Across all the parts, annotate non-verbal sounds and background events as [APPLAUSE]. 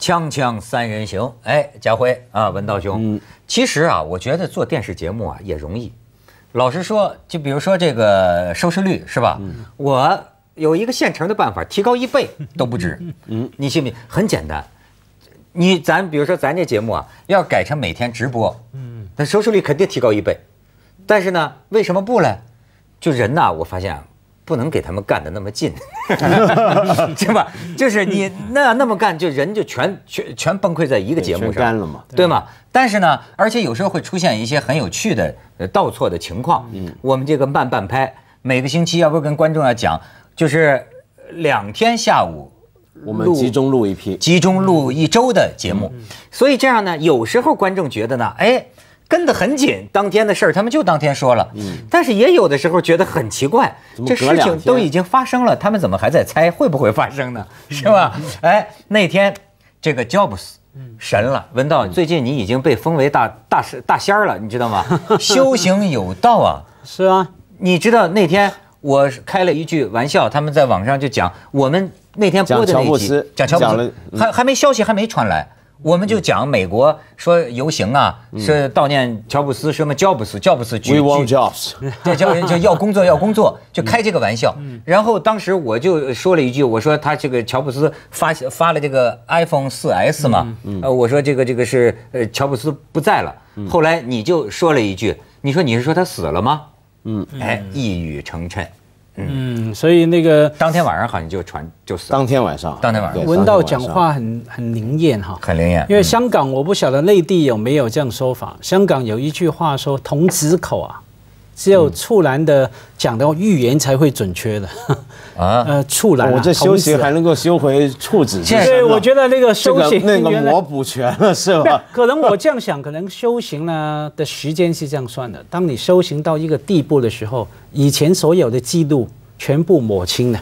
锵锵三人行，哎，家辉啊，文道兄，其实啊，我觉得做电视节目啊也容易。老实说，就比如说这个收视率是吧？我有一个现成的办法，提高一倍 [LAUGHS] 都不止。嗯，你信不信？很简单，你咱比如说咱这节目啊，要改成每天直播，嗯，那收视率肯定提高一倍。但是呢，为什么不嘞？就人呐，我发现啊。不能给他们干的那么近，是 [LAUGHS] [LAUGHS] 吧？就是你 [LAUGHS] 那那么干，就人就全全全崩溃在一个节目上了嘛，对吗？但是呢，而且有时候会出现一些很有趣的倒错的情况。嗯，我们这个慢半拍，每个星期要不跟观众要讲，就是两天下午我们集中录一批，集中录一周的节目。所以这样呢，有时候观众觉得呢，哎。跟得很紧，当天的事儿他们就当天说了。嗯，但是也有的时候觉得很奇怪，这事情都已经发生了，他们怎么还在猜会不会发生呢？是吧？哎，那天这个 Jobs，神了，文道，最近你已经被封为大大大仙儿了，你知道吗？[LAUGHS] 修行有道啊。是啊，你知道那天我开了一句玩笑，他们在网上就讲我们那天播的那集，讲乔布斯，还还没消息还没传来。我们就讲美国说游行啊，是悼念乔布斯，什么 j o We want j o b s 对，叫就要工作要工作，[LAUGHS] 就开这个玩笑。然后当时我就说了一句，我说他这个乔布斯发发了这个 iPhone 四 S 嘛，呃，我说这个这个是呃乔布斯不在了。后来你就说了一句，你说你是说他死了吗？嗯，哎，一语成谶。嗯，所以那个当天晚上好像就传就死了。当天晚上，当天晚上，闻道讲话很很灵验哈，很灵验。因为香港我不晓得内地有没有这样说法。香港有一句话说：“童子口啊，只有处男的讲的预言才会准确的。”啊，呃，处男，我这修行还能够修回处子？在我觉得那个修行那个我补全了，是吧？可能我这样想，可能修行呢的时间是这样算的：当你修行到一个地步的时候，以前所有的记录全部抹清了，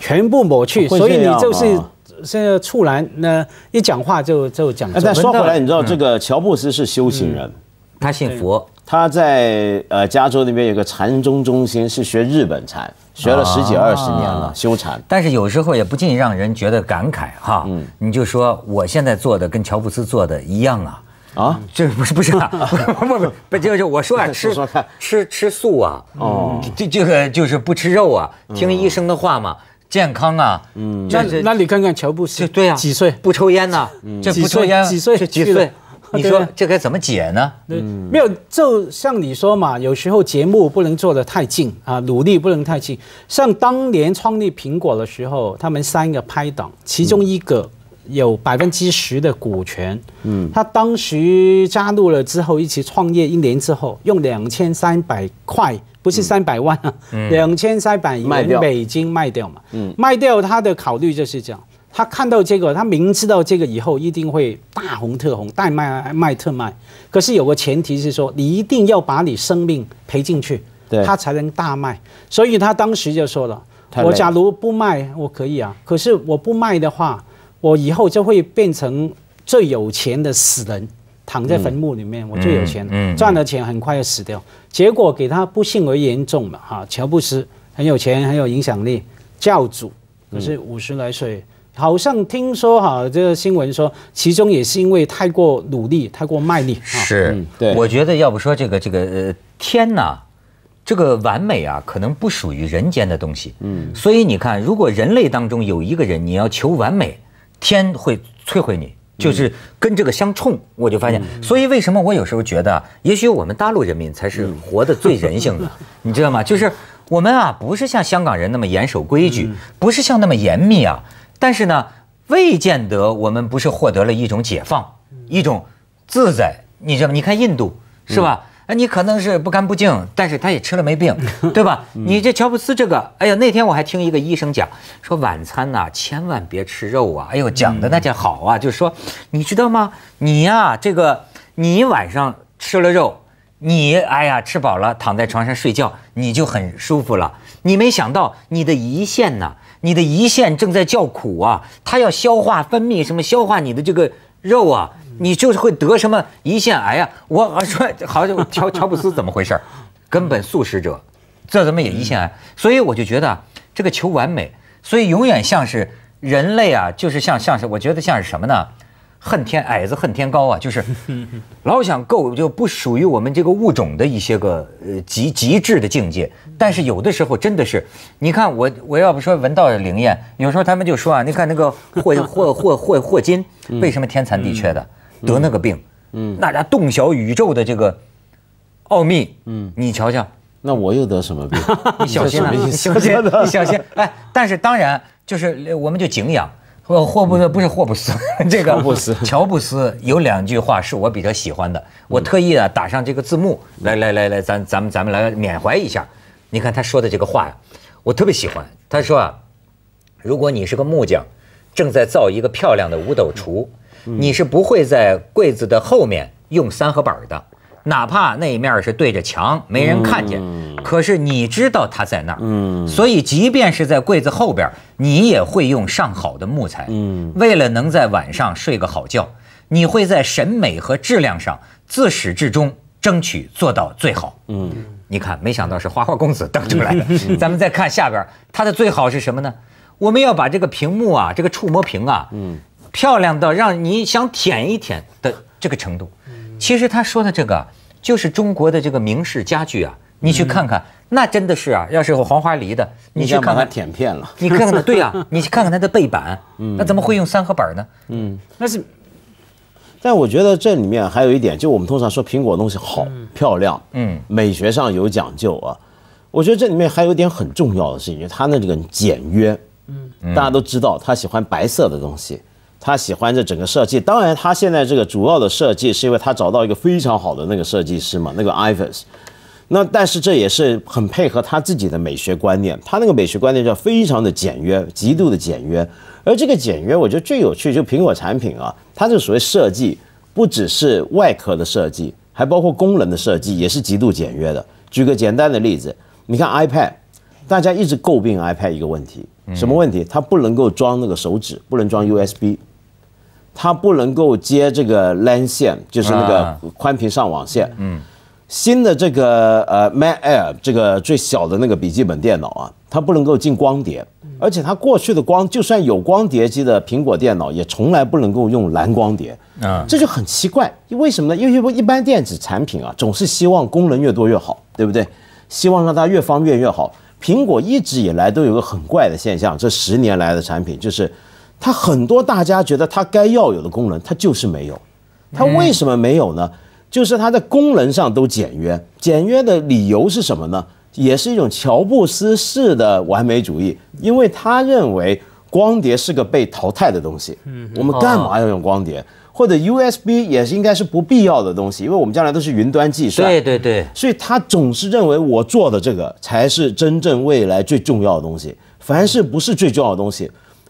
全部抹去。所以你就是现在处男，那一讲话就就讲。但说回来，你知道这个乔布斯是修行人，他信佛。他在呃加州那边有个禅宗中心，是学日本禅，学了十几二十年了，修禅。但是有时候也不禁让人觉得感慨哈，嗯，你就说我现在做的跟乔布斯做的一样啊？啊，这不是不是啊？[LAUGHS] 不不不，就是我说 [LAUGHS] 吃吃吃素啊，哦，这这个就是不吃肉啊，听医生的话嘛，健康啊，嗯，那那你看看乔布斯，对呀，几岁不抽烟呢？嗯，抽烟几岁？几岁？[LAUGHS] 你说这该怎么解呢？没有，就像你说嘛，有时候节目不能做的太近啊，努力不能太近。像当年创立苹果的时候，他们三个拍档，其中一个有百分之十的股权，嗯，他当时加入了之后一起创业，一年之后用两千三百块，不是三百万啊，两千三百元美金卖掉嘛，嗯，卖掉他的考虑就是这样。他看到这个，他明知道这个以后一定会大红特红，大卖卖特卖。可是有个前提是说，你一定要把你生命赔进去，他才能大卖。所以他当时就说了：“我假如不卖，我可以啊。可是我不卖的话，我以后就会变成最有钱的死人，躺在坟墓里面。我最有钱，赚了钱很快要死掉。结果给他不幸而严重了哈，乔布斯很有钱，很有影响力，教主，可是五十来岁。”好像听说哈，这个新闻说，其中也是因为太过努力，太过卖力。是，对，我觉得要不说这个这个呃天呐，这个完美啊，可能不属于人间的东西。嗯。所以你看，如果人类当中有一个人，你要求完美，天会摧毁你，就是跟这个相冲。我就发现，所以为什么我有时候觉得，也许我们大陆人民才是活得最人性的，[LAUGHS] 你知道吗？就是我们啊，不是像香港人那么严守规矩，不是像那么严密啊。但是呢，未见得我们不是获得了一种解放，一种自在。你知道吗？你看印度是吧？哎，你可能是不干不净，但是他也吃了没病，对吧？你这乔布斯这个，哎呀，那天我还听一个医生讲，说晚餐呐千万别吃肉啊。哎呦，讲的那叫好啊，就是说，你知道吗？你呀，这个你晚上吃了肉，你哎呀吃饱了躺在床上睡觉，你就很舒服了。你没想到你的胰腺呢？你的胰腺正在叫苦啊，它要消化分泌什么？消化你的这个肉啊，你就是会得什么胰腺癌啊！我说且好，乔乔布斯怎么回事？[LAUGHS] 根本素食者，这怎么也胰腺癌？所以我就觉得这个求完美，所以永远像是人类啊，就是像像是我觉得像是什么呢？恨天矮子恨天高啊，[LAUGHS] 就是老想够就不属于我们这个物种的一些个呃极极致的境界。但是有的时候真的是，你看我我要不说闻道灵验，有时候他们就说啊，你看那个霍 [LAUGHS] 霍霍霍霍金为什么天残地缺的得那个病？嗯，大家洞晓宇宙的这个奥秘。嗯，你瞧瞧，那我又得什么病？小心了，小心你小心！哎，但是当然就是我们就敬仰。霍霍布斯不是霍布斯，[LAUGHS] 这个乔布斯，乔布斯有两句话是我比较喜欢的，我特意啊打上这个字幕，来来来来，咱咱们咱们来缅怀一下，你看他说的这个话呀，我特别喜欢。他说啊，如果你是个木匠，正在造一个漂亮的五斗橱，你是不会在柜子的后面用三合板的。哪怕那一面是对着墙，没人看见，可是你知道它在那儿，嗯，所以即便是在柜子后边，你也会用上好的木材，嗯，为了能在晚上睡个好觉，你会在审美和质量上自始至终争取做到最好，嗯，你看，没想到是花花公子登出来的，[LAUGHS] 咱们再看下边，它的最好是什么呢？我们要把这个屏幕啊，这个触摸屏啊，嗯，漂亮到让你想舔一舔的这个程度。其实他说的这个，就是中国的这个明式家具啊，你去看看，那真的是啊，要是黄花梨的，你去看看舔片了，你看看它，[LAUGHS] 对呀，你去看看它的背板，嗯，那怎么会用三合板呢？嗯，那是。但我觉得这里面还有一点，就我们通常说苹果的东西好漂亮，嗯，美学上有讲究啊。我觉得这里面还有一点很重要的事情，为它的这个简约，嗯，大家都知道他喜欢白色的东西。他喜欢这整个设计，当然他现在这个主要的设计是因为他找到一个非常好的那个设计师嘛，那个 Ivan。那但是这也是很配合他自己的美学观念，他那个美学观念叫非常的简约，极度的简约。而这个简约，我觉得最有趣就苹果产品啊，它这所谓设计不只是外壳的设计，还包括功能的设计，也是极度简约的。举个简单的例子，你看 iPad，大家一直诟病 iPad 一个问题，什么问题？它不能够装那个手指，不能装 USB。它不能够接这个 lan 线，就是那个宽屏上网线。嗯，新的这个呃 Mac Air 这个最小的那个笔记本电脑啊，它不能够进光碟，而且它过去的光就算有光碟机的苹果电脑，也从来不能够用蓝光碟。啊，这就很奇怪，为什么呢？因为一般电子产品啊，总是希望功能越多越好，对不对？希望让它越方便越好。苹果一直以来都有个很怪的现象，这十年来的产品就是。它很多大家觉得它该要有的功能，它就是没有。它为什么没有呢？就是它的功能上都简约。简约的理由是什么呢？也是一种乔布斯式的完美主义。因为他认为光碟是个被淘汰的东西。嗯。我们干嘛要用光碟？或者 USB 也是应该是不必要的东西，因为我们将来都是云端计算。对对对。所以他总是认为我做的这个才是真正未来最重要的东西。凡是不是最重要的东西。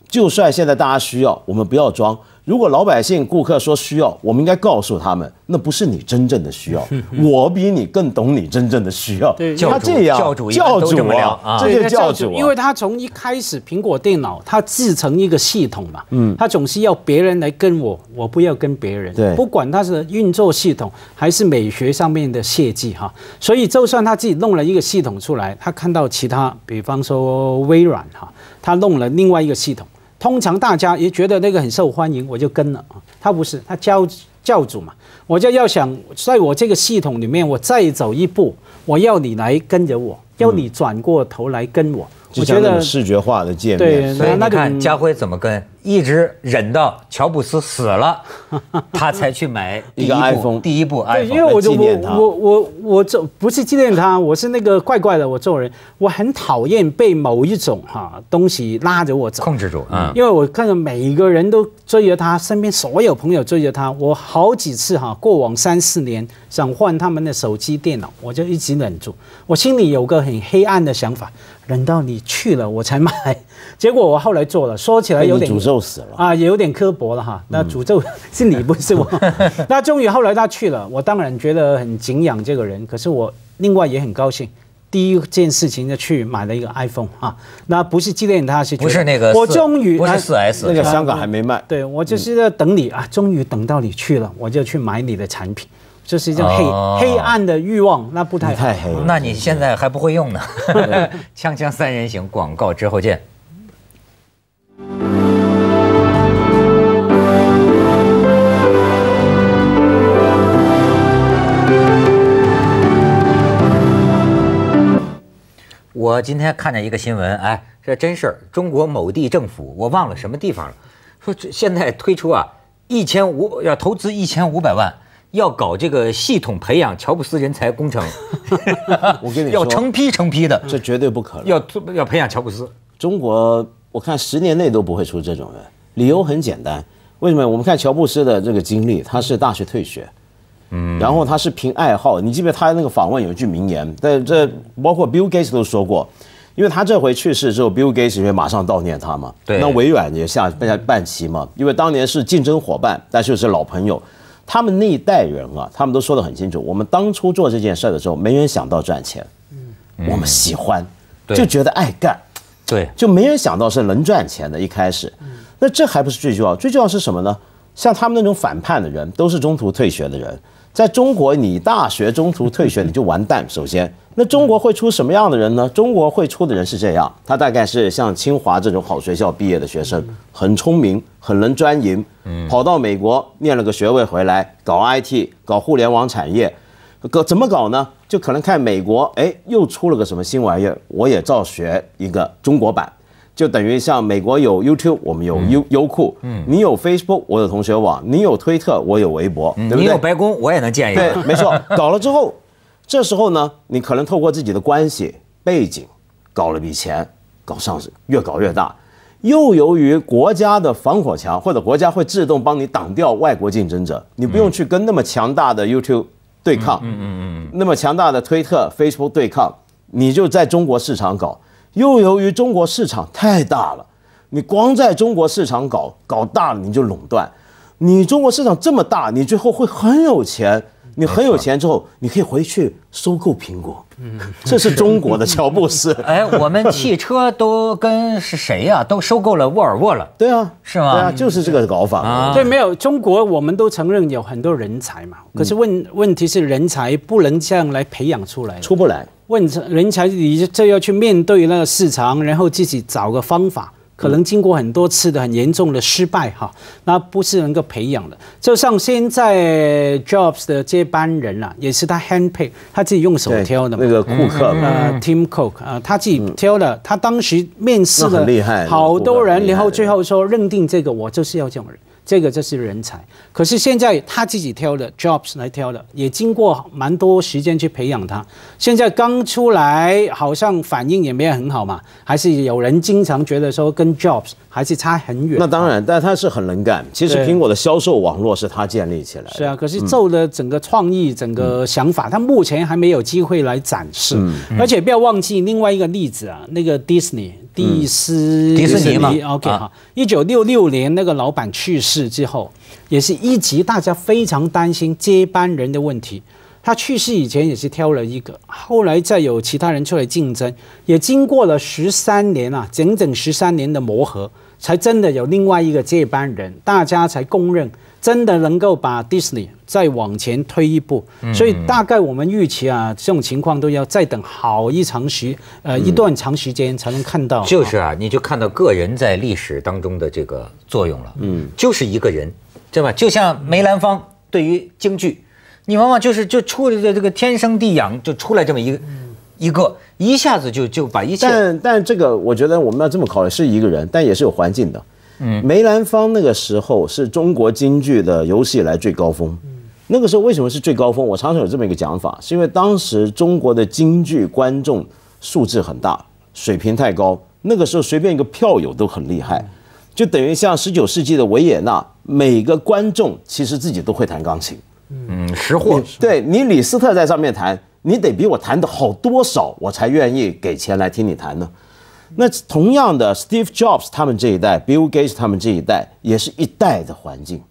就算现在大家需要，我们不要装。如果老百姓、顾客说需要，我们应该告诉他们，那不是你真正的需要。我比你更懂你真正的需要。对，他这样教主，教主啊，这些教主啊，因为他从一开始苹果电脑，它制成一个系统嘛，嗯，它总是要别人来跟我，我不要跟别人。对，不管它是运作系统还是美学上面的设计哈，所以就算他自己弄了一个系统出来，他看到其他，比方说微软哈，他弄了另外一个系统。通常大家也觉得那个很受欢迎，我就跟了啊。他不是，他教教主嘛，我就要想在我这个系统里面，我再走一步，我要你来跟着我，要你转过头来跟我。我觉得视觉化的界面，所以你看家辉怎么跟。一直忍到乔布斯死了，[LAUGHS] 他才去买一个 iPhone，第一部 iPhone。对，因为我就我我我我这不是纪念他，我是那个怪怪的，我做人我很讨厌被某一种哈东西拉着我走，控制住。嗯，因为我看到每一个人都追着他，身边所有朋友追着他，我好几次哈过往三四年想换他们的手机电脑，我就一直忍住。我心里有个很黑暗的想法，忍到你去了我才买。结果我后来做了，说起来有点。死了啊，也有点刻薄了哈。那诅咒是你不是我。[LAUGHS] 那终于后来他去了，我当然觉得很敬仰这个人。可是我另外也很高兴，第一件事情就去买了一个 iPhone 啊。那不是纪念他，是不是那个？我终于不是四 S，那个香港还没卖。对我就是在等你啊，终于等到你去了，我就去买你的产品。这是一种黑黑暗的欲望，那不太太黑。那你现在还不会用呢？[LAUGHS] 锵锵三人行广告之后见。我今天看见一个新闻，哎，这真事儿。中国某地政府，我忘了什么地方了，说现在推出啊，一千五要投资一千五百万，要搞这个系统培养乔布斯人才工程。[LAUGHS] 我跟你说，要成批成批的，这绝对不可能。要要培养乔布斯，中国我看十年内都不会出这种人。理由很简单，为什么？我们看乔布斯的这个经历，他是大学退学。嗯，然后他是凭爱好，你记得他那个访问有一句名言，在这包括 Bill Gates 都说过，因为他这回去世之后，Bill Gates 也马上悼念他嘛，对，那微软也下下半旗嘛，因为当年是竞争伙伴，但是又是老朋友，他们那一代人啊，他们都说得很清楚，我们当初做这件事的时候，没人想到赚钱，嗯，我们喜欢，就觉得爱干，对，就没人想到是能赚钱的，一开始，那这还不是最重要，最重要是什么呢？像他们那种反叛的人，都是中途退学的人。在中国，你大学中途退学，你就完蛋。[LAUGHS] 首先，那中国会出什么样的人呢？中国会出的人是这样，他大概是像清华这种好学校毕业的学生，很聪明，很能钻营，跑到美国念了个学位回来，搞 IT，搞互联网产业，搞怎么搞呢？就可能看美国，哎，又出了个什么新玩意儿，我也照学一个中国版。就等于像美国有 YouTube，我们有优优酷。嗯，你有 Facebook，我有同学网；你有推特，我有微博，对不对？你有白宫，我也能建一个。对，没错。搞了之后，这时候呢，你可能透过自己的关系背景，搞了笔钱，搞上市，越搞越大。又由于国家的防火墙，或者国家会自动帮你挡掉外国竞争者，你不用去跟那么强大的 YouTube 对抗，嗯嗯嗯，那么强大的推特、Facebook 对抗，你就在中国市场搞。又由于中国市场太大了，你光在中国市场搞搞大了，你就垄断。你中国市场这么大，你最后会很有钱。你很有钱之后，你可以回去收购苹果。嗯，这是中国的乔 [LAUGHS] 布斯。哎，我们汽车都跟是谁呀？都收购了沃尔沃了。对啊，是吗？对啊，就是这个搞法。对，没有中国，我们都承认有很多人才嘛。可是问问题是，人才不能这样来培养出来，出不来。问人才，你就要去面对那个市场，然后自己找个方法，可能经过很多次的很严重的失败哈，那不是能够培养的。就像现在 Jobs 的接班人啊，也是他 hand pick，他自己用手挑的嘛。那个库克，呃，Tim Cook 啊，他自己挑的，他当时面试害，好多人，然后最后说认定这个，我就是要这种人。这个就是人才，可是现在他自己挑的 Jobs 来挑的，也经过蛮多时间去培养他。现在刚出来，好像反应也没有很好嘛，还是有人经常觉得说跟 Jobs 还是差很远。那当然，但他是很能干。其实苹果的销售网络是他建立起来的。是啊，可是做的整个创意、整个想法，他目前还没有机会来展示。而且不要忘记另外一个例子啊，那个 Disney。第四年嘛，OK 哈，一九六六年那个老板去世之后，也是一直大家非常担心接班人的问题。他去世以前也是挑了一个，后来再有其他人出来竞争，也经过了十三年啊，整整十三年的磨合，才真的有另外一个接班人，大家才公认。真的能够把 Disney 再往前推一步，所以大概我们预期啊，这种情况都要再等好一长时，呃，一段长时间才能看到。就是啊，你就看到个人在历史当中的这个作用了，嗯，就是一个人，对吧？就像梅兰芳对于京剧，你往往就是就出的这个天生地养就出来这么一个一个，一下子就就把一切。但但这个我觉得我们要这么考虑，是一个人，但也是有环境的。梅兰芳那个时候是中国京剧的有史以来最高峰。那个时候为什么是最高峰？我常常有这么一个讲法，是因为当时中国的京剧观众素质很大，水平太高。那个时候随便一个票友都很厉害，就等于像十九世纪的维也纳，每个观众其实自己都会弹钢琴。嗯，识货。对你李斯特在上面弹，你得比我弹的好多少，我才愿意给钱来听你弹呢。那同样的，Steve Jobs 他们这一代，Bill Gates 他们这一代，也是一代的环境，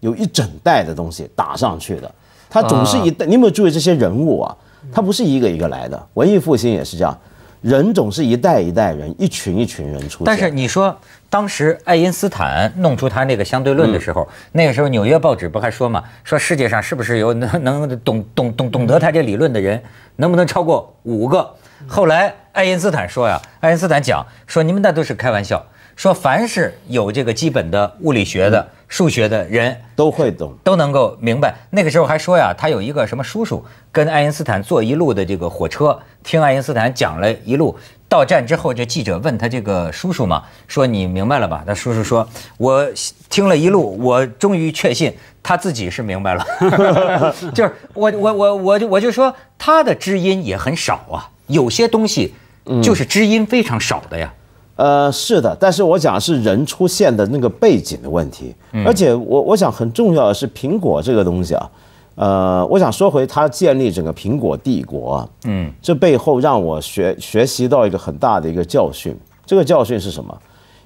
有一整代的东西打上去的。他总是一代，你有没有注意这些人物啊？他不是一个一个来的。文艺复兴也是这样，人总是一代一代人，一群一群人出。但是你说，当时爱因斯坦弄出他那个相对论的时候，那个时候纽约报纸不还说嘛？说世界上是不是有能能懂懂懂懂得他这理论的人，能不能超过五个？后来。爱因斯坦说呀，爱因斯坦讲说你们那都是开玩笑。说凡是有这个基本的物理学的数学的人，都会懂，都能够明白。那个时候还说呀，他有一个什么叔叔跟爱因斯坦坐一路的这个火车，听爱因斯坦讲了一路。到站之后，这记者问他这个叔叔嘛，说你明白了吧？那叔叔说，我听了一路，我终于确信他自己是明白了。[LAUGHS] 就是我我我我我就说他的知音也很少啊，有些东西。就是知音非常少的呀，呃，是的，但是我讲是人出现的那个背景的问题，而且我我想很重要的是苹果这个东西啊，呃，我想说回他建立整个苹果帝国，嗯，这背后让我学学习到一个很大的一个教训，这个教训是什么？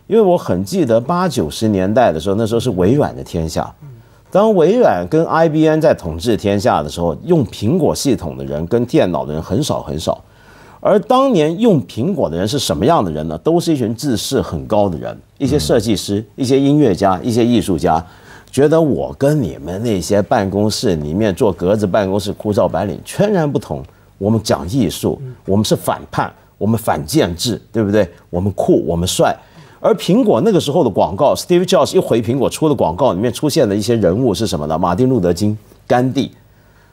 因为我很记得八九十年代的时候，那时候是微软的天下，当微软跟 IBM 在统治天下的时候，用苹果系统的人跟电脑的人很少很少。而当年用苹果的人是什么样的人呢？都是一群自视很高的人，一些设计师、一些音乐家、一些艺术家，觉得我跟你们那些办公室里面做格子办公室、枯燥白领全然不同。我们讲艺术，我们是反叛，我们反建制，对不对？我们酷，我们帅。而苹果那个时候的广告，Steve Jobs 一回苹果出的广告里面出现的一些人物是什么呢？马丁路德金、甘地。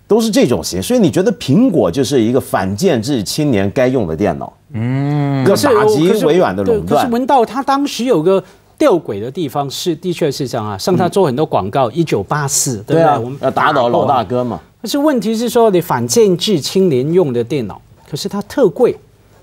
都是这种型，所以你觉得苹果就是一个反建制青年该用的电脑？嗯，个打击微软的垄断。可是闻道他当时有个吊诡的地方是，的确是这样啊，像他做很多广告，一九八四，对啊，我们要打倒老大哥嘛。可是问题是说，你反建制青年用的电脑，可是它特贵。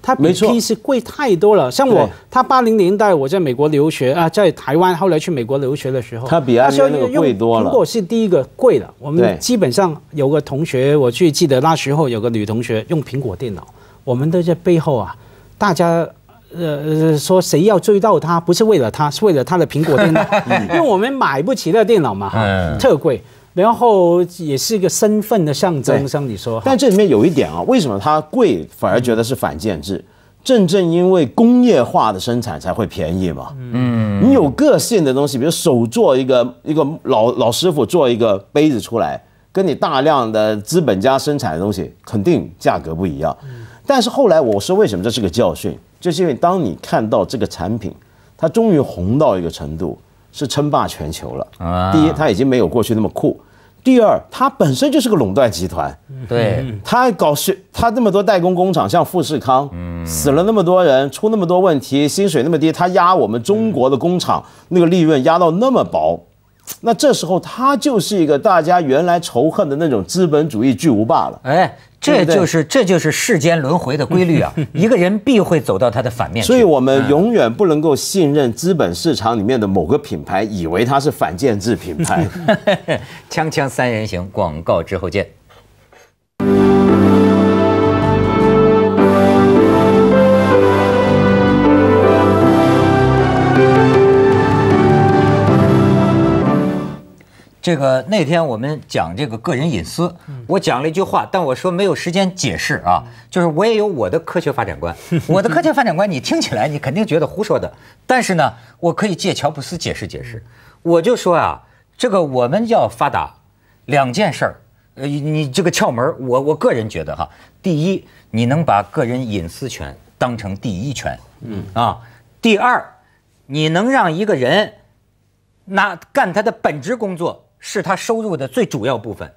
它比 PC 贵太多了。像我，他八零年代我在美国留学啊，在台湾后来去美国留学的时候，他比阿那个贵多了。如果是第一个贵了，我们基本上有个同学，我去记得那时候有个女同学用苹果电脑，我们都在背后啊，大家呃说谁要追到他，不是为了他，是为了他的苹果电脑，[LAUGHS] 因为我们买不起那电脑嘛，哈，特贵。然后也是一个身份的象征，像你说。但这里面有一点啊，为什么它贵反而觉得是反建制？正正因为工业化的生产才会便宜嘛。嗯，你有个性的东西，比如手做一个一个老老师傅做一个杯子出来，跟你大量的资本家生产的东西肯定价格不一样。但是后来我说为什么这是个教训，就是因为当你看到这个产品，它终于红到一个程度。是称霸全球了。第一，他已经没有过去那么酷；第二，他本身就是个垄断集团。对他搞是，他那么多代工工厂，像富士康，死了那么多人，出那么多问题，薪水那么低，他压我们中国的工厂那个利润压到那么薄，那这时候他就是一个大家原来仇恨的那种资本主义巨无霸了。哎。这就是这就是世间轮回的规律啊！[LAUGHS] 一个人必会走到他的反面。所以我们永远不能够信任资本市场里面的某个品牌，以为它是反建制品牌。[LAUGHS] 锵锵三人行，广告之后见。这个那天我们讲这个个人隐私，我讲了一句话，但我说没有时间解释啊。就是我也有我的科学发展观，[LAUGHS] 我的科学发展观你听起来你肯定觉得胡说的，但是呢，我可以借乔布斯解释解释。我就说啊，这个我们要发达，两件事儿。呃，你这个窍门，我我个人觉得哈，第一，你能把个人隐私权当成第一权，嗯啊，第二，你能让一个人那干他的本职工作。是他收入的最主要部分，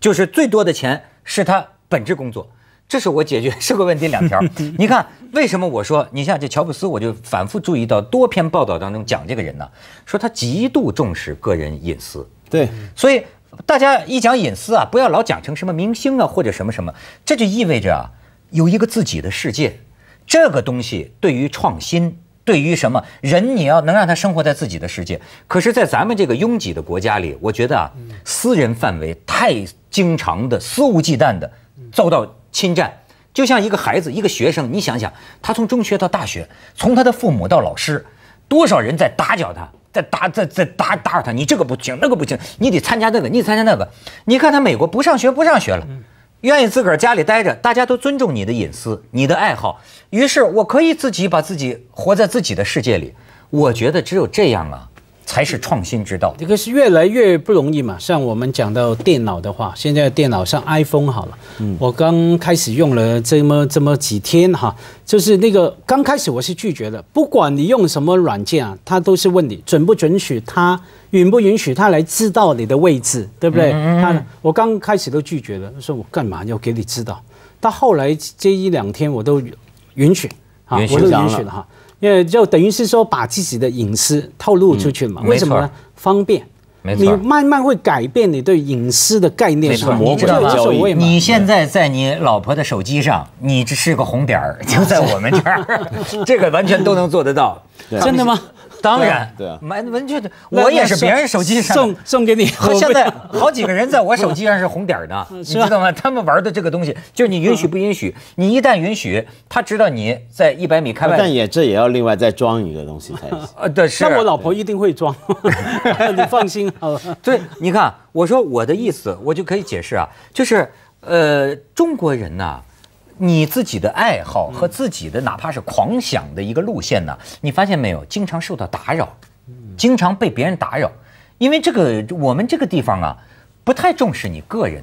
就是最多的钱是他本职工作。这是我解决 [LAUGHS] 社会问题两条。[LAUGHS] 你看，为什么我说你像这乔布斯，我就反复注意到多篇报道当中讲这个人呢？说他极度重视个人隐私。对，所以大家一讲隐私啊，不要老讲成什么明星啊或者什么什么。这就意味着啊，有一个自己的世界。这个东西对于创新。对于什么人，你要能让他生活在自己的世界。可是，在咱们这个拥挤的国家里，我觉得啊，私人范围太经常的、肆无忌惮的遭到侵占。就像一个孩子、一个学生，你想想，他从中学到大学，从他的父母到老师，多少人在打搅他，在打、在在打打扰他。你这个不行，那个不行，你得参加这个，你得参加那个。你看他美国不上学，不上学了。愿意自个儿家里待着，大家都尊重你的隐私、你的爱好。于是，我可以自己把自己活在自己的世界里。我觉得只有这样啊。才是创新之道。这个是越来越不容易嘛。像我们讲到电脑的话，现在电脑上 iPhone 好了，我刚开始用了这么这么几天哈，就是那个刚开始我是拒绝的，不管你用什么软件啊，他都是问你准不准许，他允不允许他来知道你的位置，对不对？我刚开始都拒绝了，他说我干嘛要给你知道？到后来这一两天我都允许，我都允许了哈。呃，就等于是说把自己的隐私透露出去嘛？为什么呢？方便。你慢慢会改变你对隐私的概念，是吧？我知道吗？你现在在你老婆的手机上，你只是个红点儿，就在我们这儿，[LAUGHS] 这个完全都能做得到，真的吗？[LAUGHS] 当然，买文具的我也是别人手机上送送给你，和 [LAUGHS] 现在好几个人在我手机上是红点的，[LAUGHS] 你知道吗？他们玩的这个东西，就是你允许不允许？你一旦允许，他知道你在一百米开外，但也这也要另外再装一个东西才行。呃，对，是，那我老婆一定会装，你放心啊。对，你看，我说我的意思，我就可以解释啊，就是，呃，中国人呐。你自己的爱好和自己的哪怕是狂想的一个路线呢？你发现没有？经常受到打扰，经常被别人打扰，因为这个我们这个地方啊，不太重视你个人，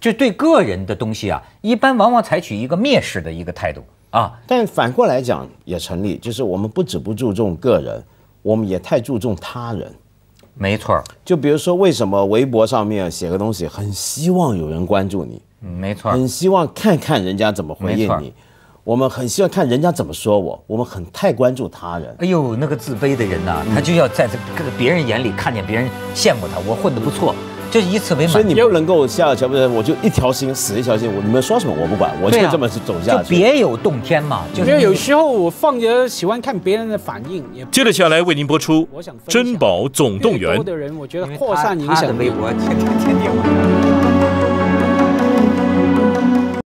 就对个人的东西啊，一般往往采取一个蔑视的一个态度啊。但反过来讲也成立，就是我们不止不注重个人，我们也太注重他人。没错，就比如说为什么微博上面写个东西，很希望有人关注你。没错。很希望看看人家怎么回应你，我们很希望看人家怎么说我，我们很太关注他人。哎呦，那个自卑的人呐，他就要在这个别人眼里看见别人羡慕他，我混得不错，就以此为满。所以你不能够下部人，我就一条心，死一条心。我你们说什么我不管，我就这么走下去。就别有洞天嘛，因为有时候我放着喜欢看别人的反应。接着下来为您播出《珍宝总动员》。的人，我觉得扩散影响。他的微博天天天顶。